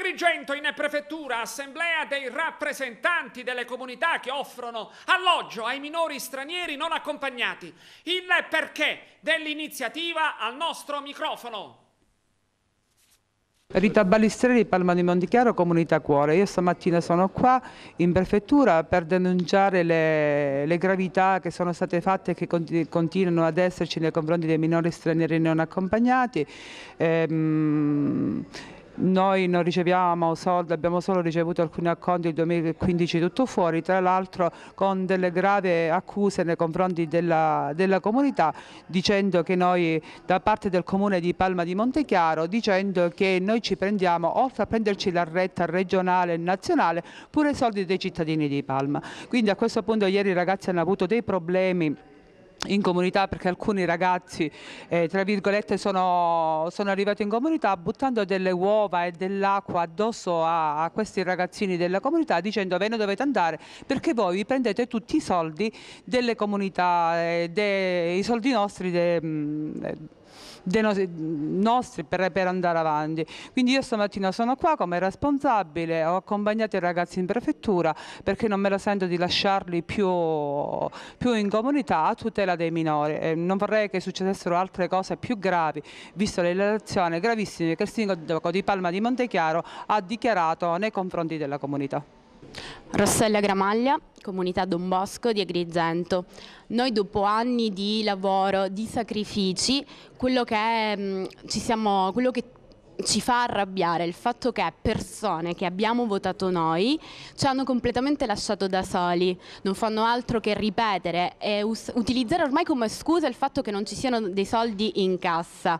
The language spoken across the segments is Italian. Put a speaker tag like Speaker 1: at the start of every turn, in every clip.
Speaker 1: Agrigento in prefettura, assemblea dei rappresentanti delle comunità che offrono alloggio ai minori stranieri non accompagnati. Il perché dell'iniziativa al nostro microfono. Rita Balistrelli, Palma di Mondichiaro, Comunità Cuore. Io stamattina sono qua in prefettura per denunciare le, le gravità che sono state fatte e che continuano ad esserci nei confronti dei minori stranieri non accompagnati. Ehm, noi non riceviamo soldi, abbiamo solo ricevuto alcuni acconti nel 2015 tutto fuori, tra l'altro con delle gravi accuse nei confronti della, della, comunità dicendo che noi da parte del comune di Palma di Montechiaro dicendo che noi ci prendiamo, oltre a prenderci la retta regionale e nazionale, pure i soldi dei cittadini di Palma. Quindi a questo punto ieri i ragazzi hanno avuto dei problemi in comunità perché alcuni ragazzi eh, tra virgolette sono, sono, arrivati in comunità buttando delle uova e dell'acqua addosso a, a, questi ragazzini della comunità dicendo ve ne dovete andare perché voi vi prendete tutti i soldi delle comunità, eh, de, i soldi nostri de, mh, mm, eh, nostri, nostri per, per, andare avanti. Quindi io stamattina sono qua come responsabile, ho accompagnato i ragazzi in prefettura perché non me lo sento di lasciarli più, più in comunità a tutela dei minori. E non vorrei che succedessero altre cose più gravi, visto le relazioni gravissime che il sindaco di Palma di Montechiaro ha dichiarato nei confronti della comunità. Rossella
Speaker 2: Gramaglia, comunità Don Bosco di Agrigento. Noi dopo anni di lavoro, di sacrifici, quello che, è, mh, mm, siamo, quello che ci fa arrabbiare il fatto che persone che abbiamo votato noi ci hanno completamente lasciato da soli, non fanno altro che ripetere e utilizzare ormai come scusa il fatto che non ci siano dei soldi in cassa.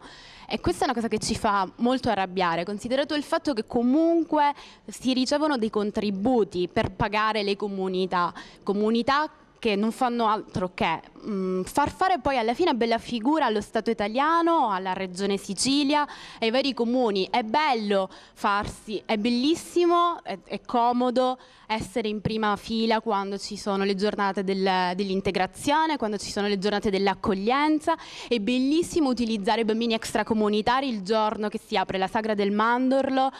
Speaker 2: E questa è una cosa che ci fa molto arrabbiare, considerato il fatto che comunque si ricevono dei contributi per pagare le comunità, comunità che non fanno altro che mh, mm, far fare poi alla fine bella figura allo Stato italiano, alla Regione Sicilia, ai vari comuni. È bello farsi, è bellissimo, è, è comodo essere in prima fila quando ci sono le giornate del, dell'integrazione, quando ci sono le giornate dell'accoglienza, è bellissimo utilizzare i bambini extracomunitari il giorno che si apre la Sagra del Mandorlo,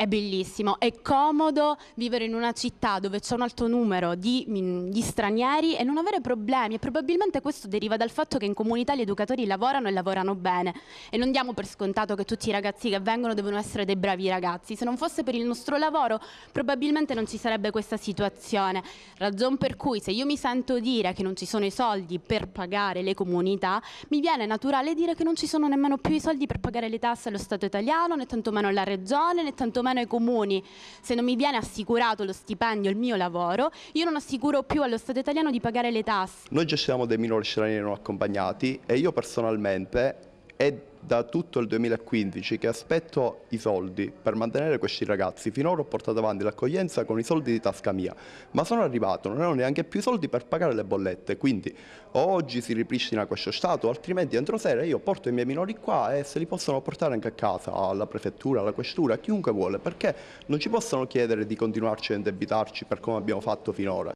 Speaker 2: è bellissimo, è comodo vivere in una città dove c'è un alto numero di, di, stranieri e non avere problemi e probabilmente questo deriva dal fatto che in comunità gli educatori lavorano e lavorano bene e non diamo per scontato che tutti i ragazzi che vengono devono essere dei bravi ragazzi, se non fosse per il nostro lavoro probabilmente non ci sarebbe questa situazione, ragion per cui se io mi sento dire che non ci sono i soldi per pagare le comunità mi viene naturale dire che non ci sono nemmeno più i soldi per pagare le tasse allo Stato italiano né tantomeno alla regione né tantomeno mano ai comuni, se non mi viene assicurato lo stipendio, il mio lavoro, io non assicuro più allo Stato italiano di pagare le tasse.
Speaker 3: Noi gestiamo dei minori stranieri non accompagnati e io personalmente è da tutto il 2015 che aspetto i soldi per mantenere questi ragazzi. Finora ho portato avanti l'accoglienza con i soldi di tasca mia, ma sono arrivato, non ho neanche più i soldi per pagare le bollette, quindi o oggi si ripristina questo stato, altrimenti entro sera io porto i miei minori qua e se li possono portare anche a casa, alla prefettura, alla questura, a chiunque vuole, perché non ci possono chiedere di continuarci a indebitarci per come abbiamo fatto finora.